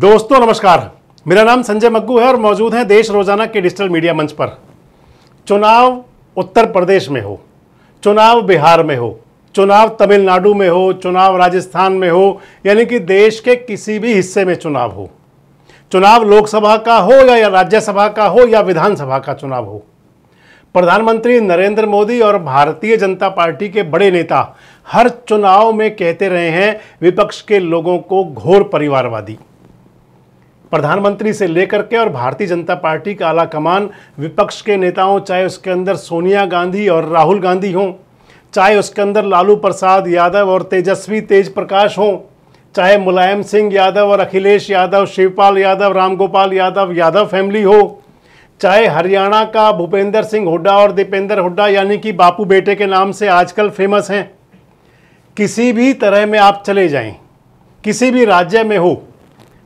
दोस्तों नमस्कार मेरा नाम संजय मग्गू है और मौजूद हैं देश रोजाना के डिजिटल मीडिया मंच पर चुनाव उत्तर प्रदेश में हो चुनाव बिहार में हो चुनाव तमिलनाडु में हो चुनाव राजस्थान में हो यानी कि देश के किसी भी हिस्से में चुनाव हो चुनाव लोकसभा का हो या, या राज्यसभा का हो या विधानसभा का चुनाव हो प्रधानमंत्री नरेंद्र मोदी और भारतीय जनता पार्टी के बड़े नेता हर चुनाव में कहते रहे हैं विपक्ष के लोगों को घोर परिवारवादी प्रधानमंत्री से लेकर के और भारतीय जनता पार्टी का आला कमान विपक्ष के नेताओं चाहे उसके अंदर सोनिया गांधी और राहुल गांधी हों चाहे उसके अंदर लालू प्रसाद यादव और तेजस्वी तेज प्रकाश हों चाहे मुलायम सिंह यादव और अखिलेश यादव शिवपाल यादव रामगोपाल यादव यादव फैमिली हो चाहे हरियाणा का भूपेंद्र सिंह हुड्डा और दीपेंद्र हुड्डा यानी कि बापू बेटे के नाम से आजकल फेमस हैं किसी भी तरह में आप चले जाएं किसी भी राज्य में हो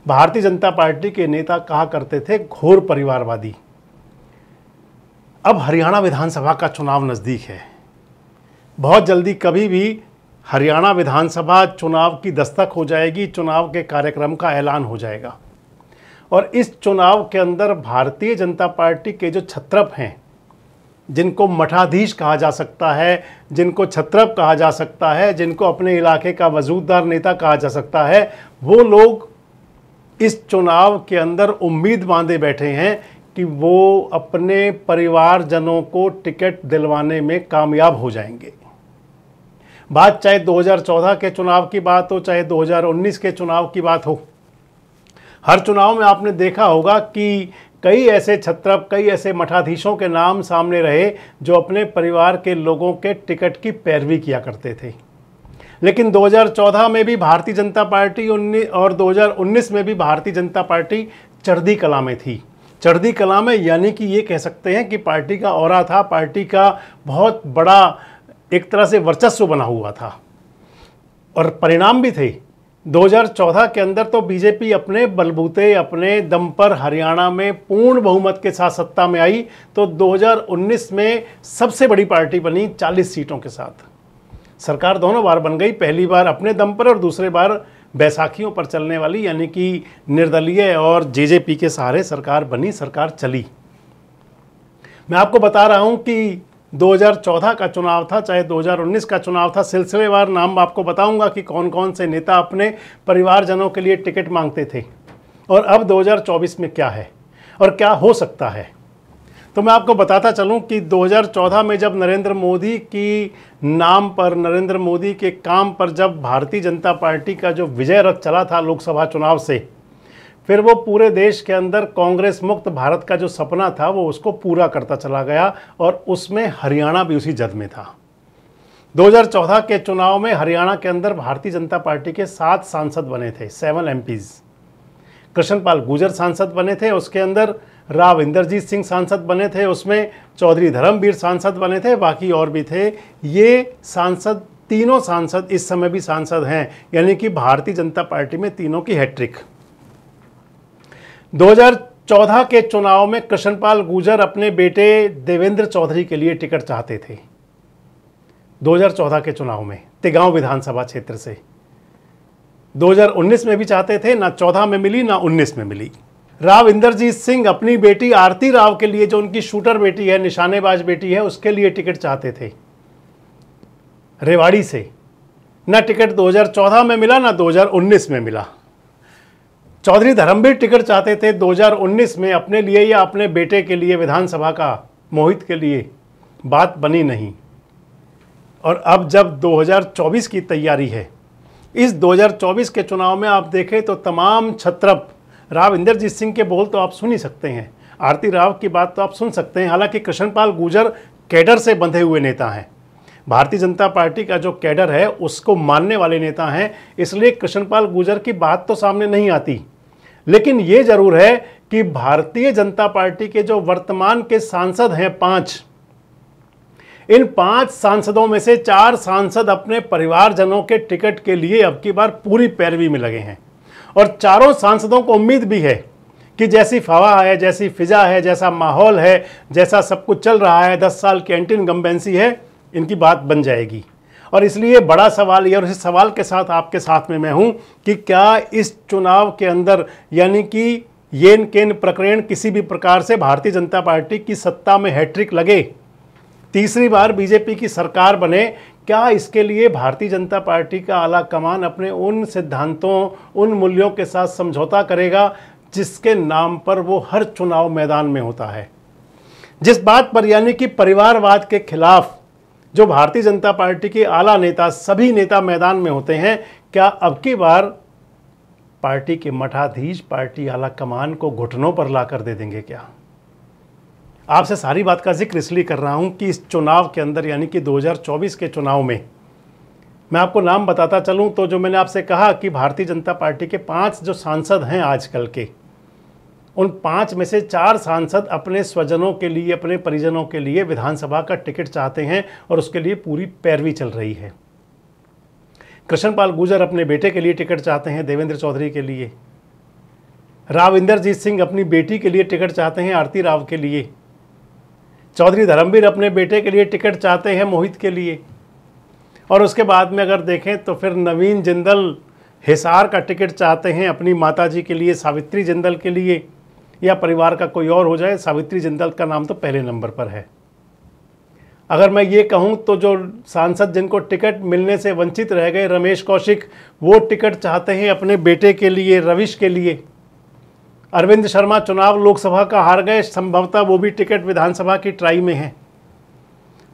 भारतीय जनता पार्टी के नेता कहा करते थे घोर परिवारवादी अब हरियाणा विधानसभा का चुनाव नज़दीक है बहुत जल्दी कभी भी हरियाणा विधानसभा चुनाव की दस्तक हो जाएगी चुनाव के कार्यक्रम का ऐलान हो जाएगा और इस चुनाव के अंदर भारतीय जनता पार्टी के जो छत्रप हैं जिनको मठाधीश कहा जा सकता है जिनको छत्रप कहा जा सकता है जिनको अपने इलाके का वजूददार नेता कहा जा सकता है वो लोग इस चुनाव के अंदर उम्मीद बांधे बैठे हैं कि वो अपने परिवारजनों को टिकट दिलवाने में कामयाब हो जाएंगे बात चाहे 2014 के चुनाव की बात हो चाहे 2019 के चुनाव की बात हो हर चुनाव में आपने देखा होगा कि कई ऐसे छत्रप कई ऐसे मठाधीशों के नाम सामने रहे जो अपने परिवार के लोगों के टिकट की पैरवी किया करते थे लेकिन 2014 में भी भारतीय जनता पार्टी और 2019 में भी भारतीय जनता पार्टी चढ़दी कला में थी चढ़दी कला में यानी कि ये कह सकते हैं कि पार्टी का और था पार्टी का बहुत बड़ा एक तरह से वर्चस्व बना हुआ था और परिणाम भी थे 2014 के अंदर तो बीजेपी अपने बलबूते अपने दम पर हरियाणा में पूर्ण बहुमत के साथ सत्ता में आई तो 2019 में सबसे बड़ी पार्टी बनी 40 सीटों के साथ सरकार दोनों बार बन गई पहली बार अपने दम पर और दूसरे बार बैसाखियों पर चलने वाली यानी कि निर्दलीय और जेजेपी के सहारे सरकार बनी सरकार चली मैं आपको बता रहा हूं कि 2014 का चुनाव था चाहे 2019 का चुनाव था सिलसिलेवार नाम आपको बताऊंगा कि कौन कौन से नेता अपने परिवारजनों के लिए टिकट मांगते थे और अब 2024 में क्या है और क्या हो सकता है तो मैं आपको बताता चलूं कि 2014 में जब नरेंद्र मोदी की नाम पर नरेंद्र मोदी के काम पर जब भारतीय जनता पार्टी का जो विजय रथ चला था लोकसभा चुनाव से फिर वो पूरे देश के अंदर कांग्रेस मुक्त भारत का जो सपना था वो उसको पूरा करता चला गया और उसमें हरियाणा भी उसी जद में था 2014 के चुनाव में हरियाणा के अंदर भारतीय जनता पार्टी के सात सांसद बने थे सेवन एम कृष्णपाल गुजर सांसद बने थे उसके अंदर राव इंद्रजीत सिंह सांसद बने थे उसमें चौधरी धर्मवीर सांसद बने थे बाकी और भी थे ये सांसद तीनों सांसद इस समय भी सांसद हैं यानी कि भारतीय जनता पार्टी में तीनों की हैट्रिक 2014 के चुनाव में कृष्णपाल गुर्जर अपने बेटे देवेंद्र चौधरी के लिए टिकट चाहते थे 2014 के चुनाव में तिगांव विधानसभा क्षेत्र से 2019 में भी चाहते थे ना 14 में मिली ना 19 में मिली राव इंदरजीत सिंह अपनी बेटी आरती राव के लिए जो उनकी शूटर बेटी है निशानेबाज बेटी है उसके लिए टिकट चाहते थे रेवाड़ी से न टिकट 2014 में मिला ना 2019 में मिला चौधरी धर्मवीर टिकट चाहते थे 2019 में अपने लिए या अपने बेटे के लिए विधानसभा का मोहित के लिए बात बनी नहीं और अब जब 2024 की तैयारी है इस 2024 के चुनाव में आप देखें तो तमाम छत्रप राव इंद्रजीत सिंह के बोल तो आप सुन ही सकते हैं आरती राव की बात तो आप सुन सकते हैं हालांकि कृष्णपाल गुर्जर कैडर से बंधे हुए नेता हैं भारतीय जनता पार्टी का जो कैडर है उसको मानने वाले नेता हैं इसलिए कृष्णपाल गुर्जर की बात तो सामने नहीं आती लेकिन ये जरूर है कि भारतीय जनता पार्टी के जो वर्तमान के सांसद हैं पांच इन पांच सांसदों में से चार सांसद अपने परिवारजनों के टिकट के लिए अब की बार पूरी पैरवी में लगे हैं और चारों सांसदों को उम्मीद भी है कि जैसी फवा है जैसी फिजा है जैसा माहौल है जैसा सब कुछ चल रहा है दस साल की एंटी इनकम्बेंसी है इनकी बात बन जाएगी और इसलिए बड़ा सवाल ये और इस सवाल के साथ आपके साथ में मैं हूँ कि क्या इस चुनाव के अंदर यानी कि येन केन प्रकरण किसी भी प्रकार से भारतीय जनता पार्टी की सत्ता में हैट्रिक लगे तीसरी बार बीजेपी की सरकार बने क्या इसके लिए भारतीय जनता पार्टी का आला कमान अपने उन सिद्धांतों उन मूल्यों के साथ समझौता करेगा जिसके नाम पर वो हर चुनाव मैदान में होता है जिस बात पर यानी कि परिवारवाद के खिलाफ जो भारतीय जनता पार्टी के आला नेता सभी नेता मैदान में होते हैं क्या अब की बार पार्टी के मठाधीश पार्टी आला कमान को घुटनों पर लाकर दे देंगे क्या आपसे सारी बात का जिक्र इसलिए कर रहा हूँ कि इस चुनाव के अंदर यानी कि 2024 के चुनाव में मैं आपको नाम बताता चलूँ तो जो मैंने आपसे कहा कि भारतीय जनता पार्टी के पाँच जो सांसद हैं आजकल के उन पाँच में से चार सांसद अपने स्वजनों के लिए अपने परिजनों के लिए विधानसभा का टिकट चाहते हैं और उसके लिए पूरी पैरवी चल रही है कृष्णपाल गुजर अपने बेटे के लिए टिकट चाहते हैं देवेंद्र चौधरी के लिए राव इंद्रजीत सिंह अपनी बेटी के लिए टिकट चाहते हैं आरती राव के लिए चौधरी धर्मवीर अपने बेटे के लिए टिकट चाहते हैं मोहित के लिए और उसके बाद में अगर देखें तो फिर नवीन जिंदल हिसार का टिकट चाहते हैं अपनी माताजी के लिए सावित्री जिंदल के लिए या परिवार का कोई और हो जाए सावित्री जिंदल का नाम तो पहले नंबर पर है अगर मैं ये कहूँ तो जो सांसद जिनको टिकट मिलने से वंचित रह गए रमेश कौशिक वो टिकट चाहते हैं अपने बेटे के लिए रविश के लिए अरविंद शर्मा चुनाव लोकसभा का हार गए संभवतः वो भी टिकट विधानसभा की ट्राई में है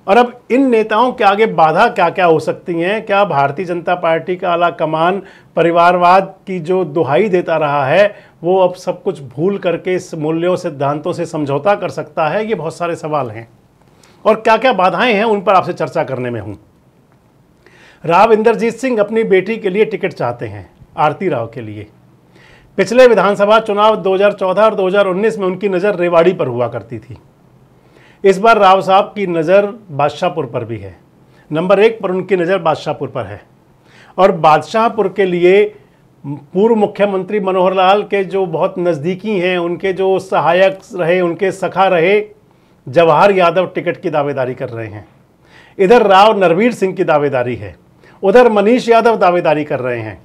और अब इन नेताओं के आगे बाधा क्या क्या हो सकती हैं क्या भारतीय जनता पार्टी का आला कमान परिवारवाद की जो दुहाई देता रहा है वो अब सब कुछ भूल करके इस मूल्यों सिद्धांतों से समझौता कर सकता है ये बहुत सारे सवाल हैं और क्या क्या बाधाएं हैं उन पर आपसे चर्चा करने में हूँ राव इंद्रजीत सिंह अपनी बेटी के लिए टिकट चाहते हैं आरती राव के लिए पिछले विधानसभा चुनाव 2014 और 2019 में उनकी नज़र रेवाड़ी पर हुआ करती थी इस बार राव साहब की नज़र बादशाहपुर पर भी है नंबर एक पर उनकी नज़र बादशाहपुर पर है और बादशाहपुर के लिए पूर्व मुख्यमंत्री मनोहर लाल के जो बहुत नज़दीकी हैं उनके जो सहायक रहे उनके सखा रहे जवाहर यादव टिकट की दावेदारी कर रहे हैं इधर राव नरवीर सिंह की दावेदारी है उधर मनीष यादव दावेदारी कर रहे हैं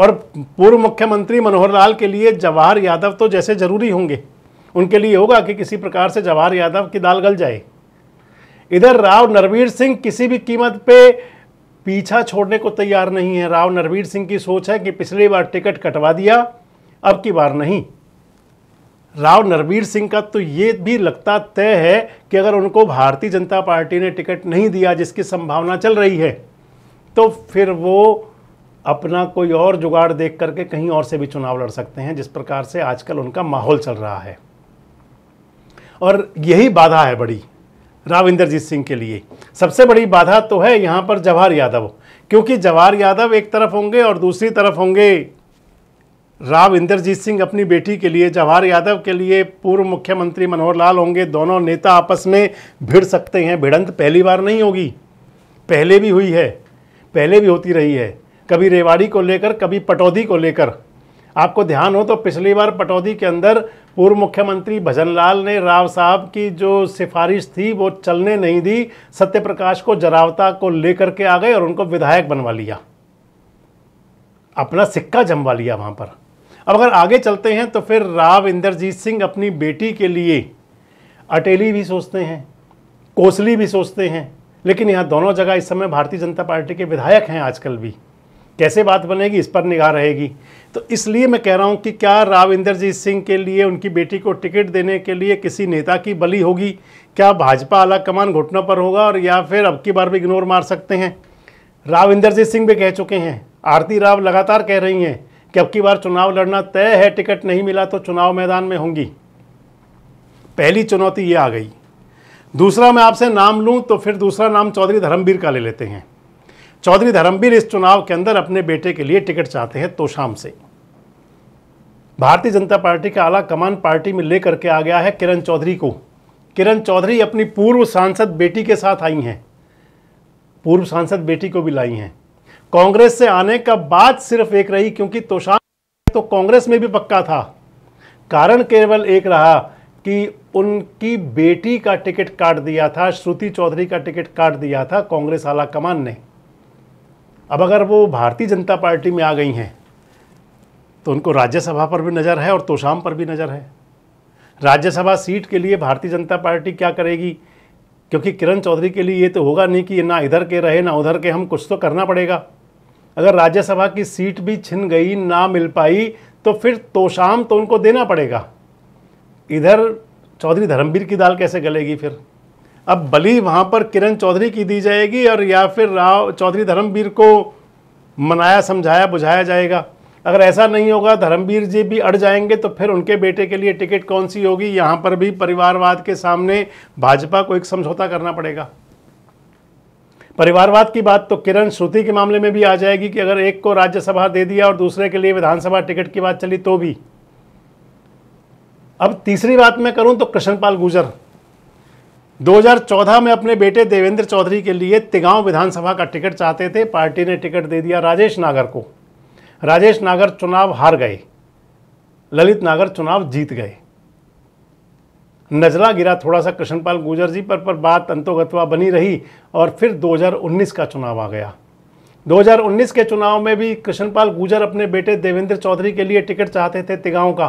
और पूर्व मुख्यमंत्री मनोहर लाल के लिए जवाहर यादव तो जैसे ज़रूरी होंगे उनके लिए होगा कि किसी प्रकार से जवाहर यादव की दाल गल जाए इधर राव नरवीर सिंह किसी भी कीमत पे पीछा छोड़ने को तैयार नहीं है राव नरवीर सिंह की सोच है कि पिछली बार टिकट कटवा दिया अब की बार नहीं राव नरवीर सिंह का तो ये भी लगता तय है कि अगर उनको भारतीय जनता पार्टी ने टिकट नहीं दिया जिसकी संभावना चल रही है तो फिर वो अपना कोई और जुगाड़ देख करके कहीं और से भी चुनाव लड़ सकते हैं जिस प्रकार से आजकल उनका माहौल चल रहा है और यही बाधा है बड़ी राव इंद्रजीत सिंह के लिए सबसे बड़ी बाधा तो है यहाँ पर जवाहर यादव क्योंकि जवाहर यादव एक तरफ होंगे और दूसरी तरफ होंगे राव इंद्रजीत सिंह अपनी बेटी के लिए जवाहर यादव के लिए पूर्व मुख्यमंत्री मनोहर लाल होंगे दोनों नेता आपस में भिड़ सकते हैं भिड़ंत पहली बार नहीं होगी पहले भी हुई है पहले भी होती रही है कभी रेवाड़ी को लेकर कभी पटौदी को लेकर आपको ध्यान हो तो पिछली बार पटौदी के अंदर पूर्व मुख्यमंत्री भजनलाल ने राव साहब की जो सिफारिश थी वो चलने नहीं दी सत्यप्रकाश को जरावता को लेकर के आ गए और उनको विधायक बनवा लिया अपना सिक्का जमवा लिया वहाँ पर अब अगर आगे चलते हैं तो फिर राव इंद्रजीत सिंह अपनी बेटी के लिए अटेली भी सोचते हैं कोसली भी सोचते हैं लेकिन यहाँ दोनों जगह इस समय भारतीय जनता पार्टी के विधायक हैं आजकल भी कैसे बात बनेगी इस पर निगाह रहेगी तो इसलिए मैं कह रहा हूँ कि क्या राव इंद्रजीत सिंह के लिए उनकी बेटी को टिकट देने के लिए किसी नेता की बली होगी क्या भाजपा आला कमान घुटनों पर होगा और या फिर अब की बार भी इग्नोर मार सकते हैं राव इंद्रजीत सिंह भी कह चुके हैं आरती राव लगातार कह रही हैं कि अब की बार चुनाव लड़ना तय है टिकट नहीं मिला तो चुनाव मैदान में होंगी पहली चुनौती ये आ गई दूसरा मैं आपसे नाम लूँ तो फिर दूसरा नाम चौधरी धर्मवीर का ले लेते हैं चौधरी धर्मवीर इस चुनाव के अंदर अपने बेटे के लिए टिकट चाहते हैं तो शाम से भारतीय जनता पार्टी का आला कमान पार्टी में लेकर के आ गया है किरण चौधरी को किरण चौधरी अपनी पूर्व सांसद बेटी के साथ आई हैं पूर्व सांसद बेटी को भी लाई हैं कांग्रेस से आने का बात सिर्फ एक रही क्योंकि तोशाम तो कांग्रेस में भी पक्का था कारण केवल एक रहा कि उनकी बेटी का टिकट काट दिया था श्रुति चौधरी का टिकट काट दिया था कांग्रेस आला कमान ने अब अगर वो भारतीय जनता पार्टी में आ गई हैं तो उनको राज्यसभा पर भी नज़र है और तोशाम पर भी नज़र है राज्यसभा सीट के लिए भारतीय जनता पार्टी क्या करेगी क्योंकि किरण चौधरी के लिए ये तो होगा नहीं कि ना इधर के रहे ना उधर के हम कुछ तो करना पड़ेगा अगर राज्यसभा की सीट भी छिन गई ना मिल पाई तो फिर तोशाम तो उनको देना पड़ेगा इधर चौधरी धर्मवीर की दाल कैसे गलेगी फिर अब बलि वहाँ पर किरण चौधरी की दी जाएगी और या फिर राव चौधरी धर्मवीर को मनाया समझाया बुझाया जाएगा अगर ऐसा नहीं होगा धर्मवीर जी भी अड़ जाएंगे तो फिर उनके बेटे के लिए टिकट कौन सी होगी यहाँ पर भी परिवारवाद के सामने भाजपा को एक समझौता करना पड़ेगा परिवारवाद की बात तो किरण श्रुति के मामले में भी आ जाएगी कि अगर एक को राज्यसभा दे दिया और दूसरे के लिए विधानसभा टिकट की बात चली तो भी अब तीसरी बात मैं करूं तो कृष्णपाल गुजर 2014 में अपने बेटे देवेंद्र चौधरी के लिए तिगांव विधानसभा का टिकट चाहते थे पार्टी ने टिकट दे दिया राजेश नागर को राजेश नागर चुनाव हार गए ललित नागर चुनाव जीत गए नजला गिरा थोड़ा सा कृष्णपाल गुर्जर जी पर पर बात अंतोगतवा बनी रही और फिर 2019 का चुनाव आ गया 2019 के चुनाव में भी कृष्णपाल गुर्जर अपने बेटे देवेंद्र चौधरी के लिए टिकट चाहते थे तिगांव का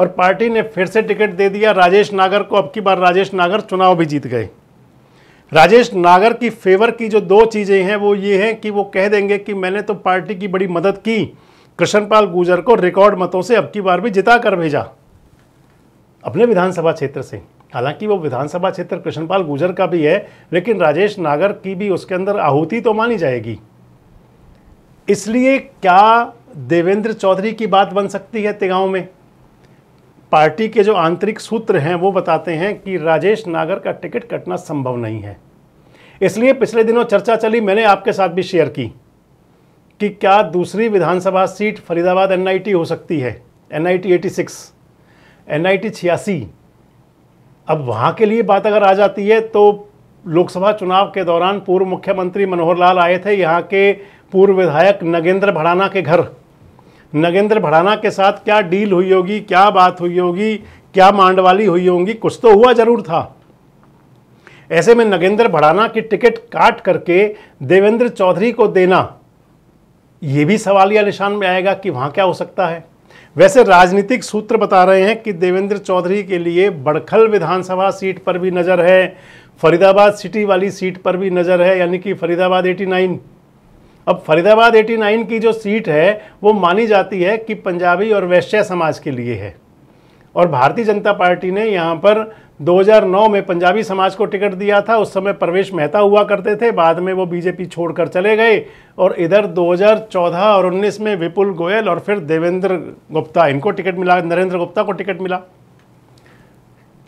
और पार्टी ने फिर से टिकट दे दिया राजेश नागर को अब की बार राजेश नागर चुनाव भी जीत गए राजेश नागर की फेवर की जो दो चीज़ें हैं वो ये हैं कि वो कह देंगे कि मैंने तो पार्टी की बड़ी मदद की कृष्णपाल गुर्जर को रिकॉर्ड मतों से अब की बार भी जिता कर भेजा अपने विधानसभा क्षेत्र से हालांकि वो विधानसभा क्षेत्र कृष्णपाल गुर्जर का भी है लेकिन राजेश नागर की भी उसके अंदर आहुति तो मानी जाएगी इसलिए क्या देवेंद्र चौधरी की बात बन सकती है तिगांव में पार्टी के जो आंतरिक सूत्र हैं वो बताते हैं कि राजेश नागर का टिकट कटना संभव नहीं है इसलिए पिछले दिनों चर्चा चली मैंने आपके साथ भी शेयर की कि क्या दूसरी विधानसभा सीट फरीदाबाद एनआईटी हो सकती है एनआईटी 86 सिक्स एन अब वहाँ के लिए बात अगर आ जाती है तो लोकसभा चुनाव के दौरान पूर्व मुख्यमंत्री मनोहर लाल आए थे यहाँ के पूर्व विधायक नगेंद्र भड़ाना के घर नगेंद्र भड़ाना के साथ क्या डील हुई होगी क्या बात हुई होगी क्या मांडवाली हुई होगी कुछ तो हुआ जरूर था ऐसे में नगेंद्र भड़ाना की टिकट काट करके देवेंद्र चौधरी को देना यह भी सवालिया निशान में आएगा कि वहां क्या हो सकता है वैसे राजनीतिक सूत्र बता रहे हैं कि देवेंद्र चौधरी के लिए बड़खल विधानसभा सीट पर भी नज़र है फरीदाबाद सिटी वाली सीट पर भी नज़र है यानी कि फरीदाबाद 89 अब फरीदाबाद 89 की जो सीट है वो मानी जाती है कि पंजाबी और वैश्य समाज के लिए है और भारतीय जनता पार्टी ने यहाँ पर 2009 में पंजाबी समाज को टिकट दिया था उस समय प्रवेश मेहता हुआ करते थे बाद में वो बीजेपी छोड़कर चले गए और इधर 2014 और 19 में विपुल गोयल और फिर देवेंद्र गुप्ता इनको टिकट मिला नरेंद्र गुप्ता को टिकट मिला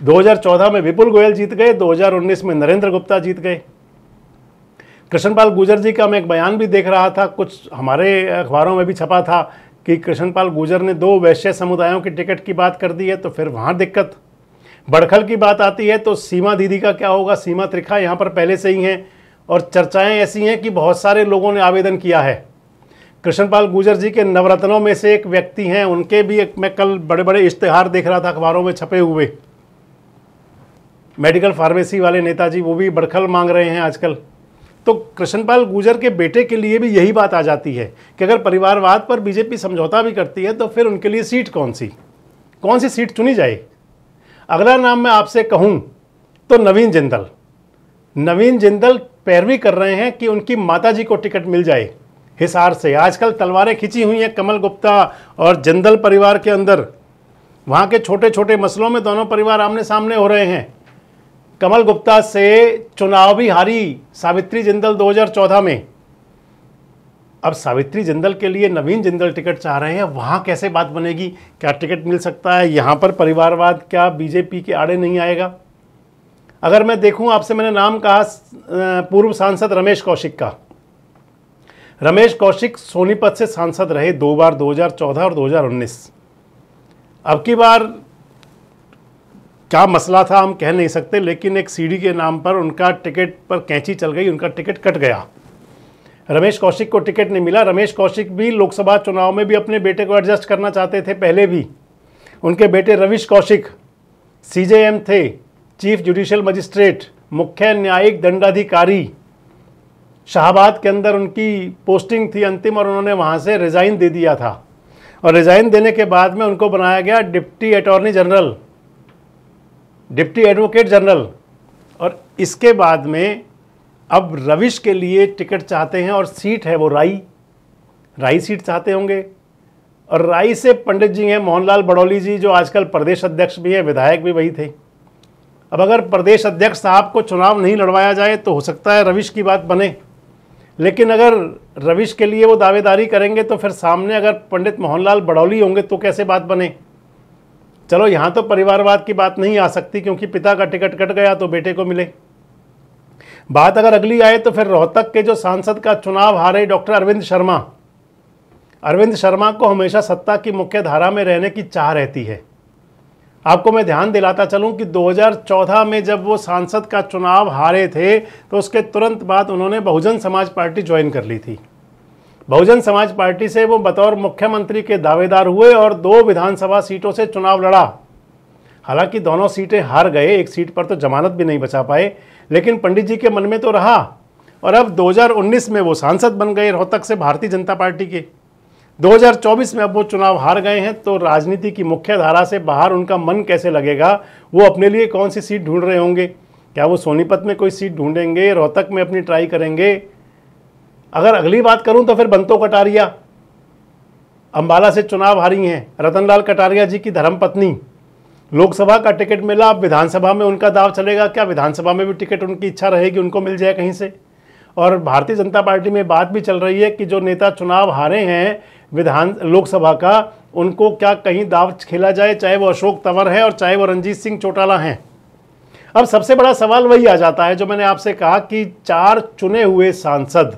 2014 में विपुल गोयल जीत गए 2019 में नरेंद्र गुप्ता जीत गए कृष्णपाल गुजर जी का मैं एक बयान भी देख रहा था कुछ हमारे अखबारों में भी छपा था कि कृष्णपाल गुजर ने दो वैश्य समुदायों की टिकट की बात कर दी है तो फिर वहाँ दिक्कत बड़खल की बात आती है तो सीमा दीदी का क्या होगा सीमा त्रिखा यहाँ पर पहले से ही हैं और चर्चाएं ऐसी हैं कि बहुत सारे लोगों ने आवेदन किया है कृष्णपाल गुजर जी के नवरत्नों में से एक व्यक्ति हैं उनके भी एक मैं कल बड़े बड़े इश्तहार देख रहा था अखबारों में छपे हुए मेडिकल फार्मेसी वाले नेताजी वो भी बड़खल मांग रहे हैं आजकल तो कृष्णपाल गुर्जर के बेटे के लिए भी यही बात आ जाती है कि अगर परिवारवाद पर बीजेपी समझौता भी करती है तो फिर उनके लिए सीट कौन सी कौन सी सीट चुनी जाए अगला नाम मैं आपसे कहूँ तो नवीन जिंदल नवीन जिंदल पैरवी कर रहे हैं कि उनकी माता को टिकट मिल जाए हिसार से आजकल तलवारें खिंची हुई हैं कमल गुप्ता और जिंदल परिवार के अंदर वहाँ के छोटे छोटे मसलों में दोनों परिवार आमने सामने हो रहे हैं कमल गुप्ता से चुनाव भी हारी सावित्री जिंदल 2014 में अब सावित्री जिंदल के लिए नवीन जिंदल टिकट चाह रहे हैं वहां कैसे बात बनेगी क्या टिकट मिल सकता है यहां पर परिवारवाद क्या बीजेपी के आड़े नहीं आएगा अगर मैं देखूं आपसे मैंने नाम कहा पूर्व सांसद रमेश कौशिक का रमेश कौशिक सोनीपत से सांसद रहे दो बार 2014 और 2019 अब की बार क्या मसला था हम कह नहीं सकते लेकिन एक सीढ़ी के नाम पर उनका टिकट पर कैंची चल गई उनका टिकट कट गया रमेश कौशिक को टिकट नहीं मिला रमेश कौशिक भी लोकसभा चुनाव में भी अपने बेटे को एडजस्ट करना चाहते थे पहले भी उनके बेटे रविश कौशिक सी थे चीफ जुडिशियल मजिस्ट्रेट मुख्य न्यायिक दंडाधिकारी शाहबाद के अंदर उनकी पोस्टिंग थी अंतिम और उन्होंने वहाँ से रिज़ाइन दे दिया था और रिज़ाइन देने के बाद में उनको बनाया गया deputy attorney general deputy advocate general और इसके बाद में अब रविश के लिए टिकट चाहते हैं और सीट है वो राई राई सीट चाहते होंगे और राई से पंडित जी हैं मोहनलाल बड़ौली जी जो आजकल प्रदेश अध्यक्ष भी हैं विधायक भी वही थे अब अगर प्रदेश अध्यक्ष साहब को चुनाव नहीं लड़वाया जाए तो हो सकता है रविश की बात बने लेकिन अगर रविश के लिए वो दावेदारी करेंगे तो फिर सामने अगर पंडित मोहनलाल बड़ौली होंगे तो कैसे बात बने चलो यहाँ तो परिवारवाद की बात नहीं आ सकती क्योंकि पिता का टिकट कट गया तो बेटे को मिले बात अगर अगली आए तो फिर रोहतक के जो सांसद का चुनाव हारे डॉक्टर अरविंद शर्मा अरविंद शर्मा को हमेशा सत्ता की मुख्य धारा में रहने की चाह रहती है आपको मैं ध्यान दिलाता चलूं कि 2014 में जब वो सांसद का चुनाव हारे थे तो उसके तुरंत बाद उन्होंने बहुजन समाज पार्टी ज्वाइन कर ली थी बहुजन समाज पार्टी से वो बतौर मुख्यमंत्री के दावेदार हुए और दो विधानसभा सीटों से चुनाव लड़ा हालांकि दोनों सीटें हार गए एक सीट पर तो जमानत भी नहीं बचा पाए लेकिन पंडित जी के मन में तो रहा और अब 2019 में वो सांसद बन गए रोहतक से भारतीय जनता पार्टी के 2024 में अब वो चुनाव हार गए हैं तो राजनीति की मुख्य धारा से बाहर उनका मन कैसे लगेगा वो अपने लिए कौन सी सीट ढूंढ रहे होंगे क्या वो सोनीपत में कोई सीट ढूंढेंगे रोहतक में अपनी ट्राई करेंगे अगर अगली बात करूं तो फिर बंतो कटारिया अम्बाला से चुनाव हारी हैं रतनलाल कटारिया जी की धर्मपत्नी लोकसभा का टिकट मिला अब विधानसभा में उनका दाव चलेगा क्या विधानसभा में भी टिकट उनकी इच्छा रहेगी उनको मिल जाए कहीं से और भारतीय जनता पार्टी में बात भी चल रही है कि जो नेता चुनाव हारे हैं विधान लोकसभा का उनको क्या कहीं दाव खेला जाए चाहे वो अशोक तंवर है और चाहे वो रंजीत सिंह चौटाला हैं अब सबसे बड़ा सवाल वही आ जाता है जो मैंने आपसे कहा कि चार चुने हुए सांसद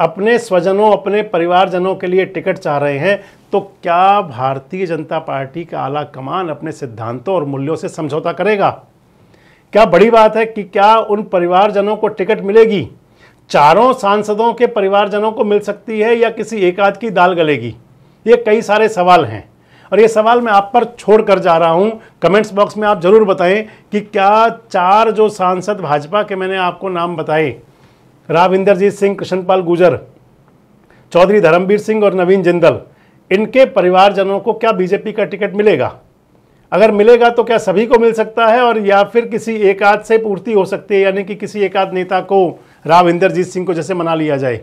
अपने स्वजनों अपने परिवारजनों के लिए टिकट चाह रहे हैं तो क्या भारतीय जनता पार्टी का आला कमान अपने सिद्धांतों और मूल्यों से समझौता करेगा क्या बड़ी बात है कि क्या उन परिवारजनों को टिकट मिलेगी चारों सांसदों के परिवारजनों को मिल सकती है या किसी एक आध की दाल गलेगी ये कई सारे सवाल हैं और ये सवाल मैं आप पर छोड़ कर जा रहा हूँ कमेंट्स बॉक्स में आप ज़रूर बताएं कि क्या चार जो सांसद भाजपा के मैंने आपको नाम बताए राव इंद्रजीत सिंह कृष्णपाल गुजर चौधरी धर्मवीर सिंह और नवीन जिंदल इनके परिवारजनों को क्या बीजेपी का टिकट मिलेगा अगर मिलेगा तो क्या सभी को मिल सकता है और या फिर किसी एक आध से पूर्ति हो सकती है यानी कि किसी एक आध नेता को राव इंद्रजीत सिंह को जैसे मना लिया जाए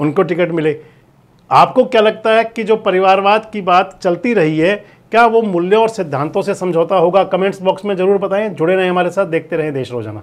उनको टिकट मिले आपको क्या लगता है कि जो परिवारवाद की बात चलती रही है क्या वो मूल्यों और सिद्धांतों से समझौता होगा कमेंट्स बॉक्स में जरूर बताएं जुड़े रहें हमारे साथ देखते रहें देश रोजाना